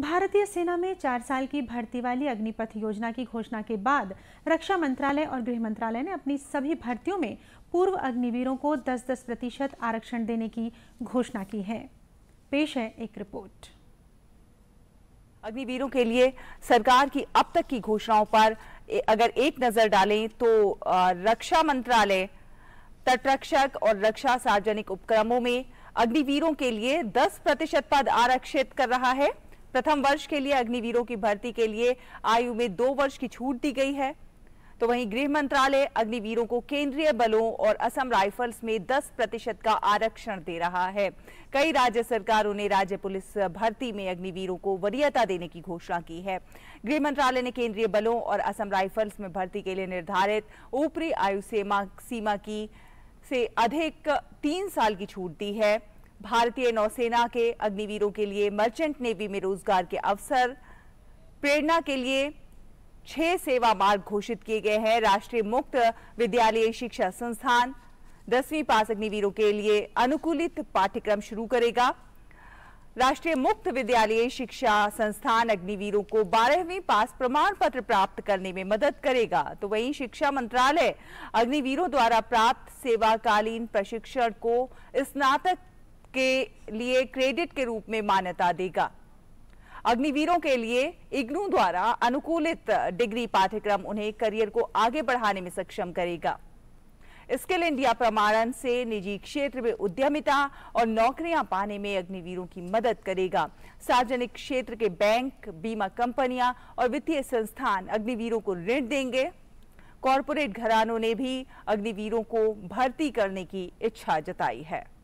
भारतीय सेना में चार साल की भर्ती वाली अग्निपथ योजना की घोषणा के बाद रक्षा मंत्रालय और गृह मंत्रालय ने अपनी सभी भर्तियों में पूर्व अग्निवीरों को 10-10 प्रतिशत आरक्षण देने की घोषणा की है पेश है एक रिपोर्ट अग्निवीरों के लिए सरकार की अब तक की घोषणाओं पर अगर एक नजर डालें तो रक्षा मंत्रालय तटरक्षक और रक्षा सार्वजनिक उपक्रमों में अग्निवीरों के लिए दस प्रतिशत पद आरक्षित कर रहा है प्रथम वर्ष के लिए अग्निवीरों की भर्ती के लिए आयु में दो वर्ष की छूट दी गई है तो वहीं गृह मंत्रालय अग्निवीरों को केंद्रीय बलों और असम राइफल्स में 10 प्रतिशत का आरक्षण दे रहा है कई राज्य सरकारों ने राज्य पुलिस भर्ती में अग्निवीरों को वरीयता देने की घोषणा की है गृह मंत्रालय ने केंद्रीय बलों और असम राइफल्स में भर्ती के लिए निर्धारित ऊपरी आयु सीमा की से अधिक तीन साल की छूट दी है भारतीय नौसेना के अग्निवीरों के लिए मर्चेंट नेवी में रोजगार के अवसर प्रेरणा के लिए छह सेवा मार्ग घोषित किए गए हैं राष्ट्रीय मुक्त विद्यालय शिक्षा संस्थान दसवीं पास अग्निवीरों के लिए अनुकूलित पाठ्यक्रम शुरू करेगा राष्ट्रीय मुक्त विद्यालय शिक्षा संस्थान अग्निवीरों को बारहवीं पास प्रमाण पत्र प्राप्त करने में मदद करेगा तो वहीं शिक्षा मंत्रालय अग्निवीरों द्वारा प्राप्त सेवाकालीन प्रशिक्षण को स्नातक के लिए क्रेडिट के रूप में मान्यता देगा अग्निवीरों के लिए इग्नू द्वारा अनुकूलित डिग्री पाठ्यक्रम उन्हें करियर को आगे बढ़ाने में सक्षम करेगा स्किल इंडिया प्रमाणन से निजी क्षेत्र में उद्यमिता और नौकरियां पाने में अग्निवीरों की मदद करेगा सार्वजनिक क्षेत्र के बैंक बीमा कंपनियां और वित्तीय संस्थान अग्निवीरों को ऋण देंगे कॉरपोरेट घरानों ने भी अग्निवीरों को भर्ती करने की इच्छा जताई है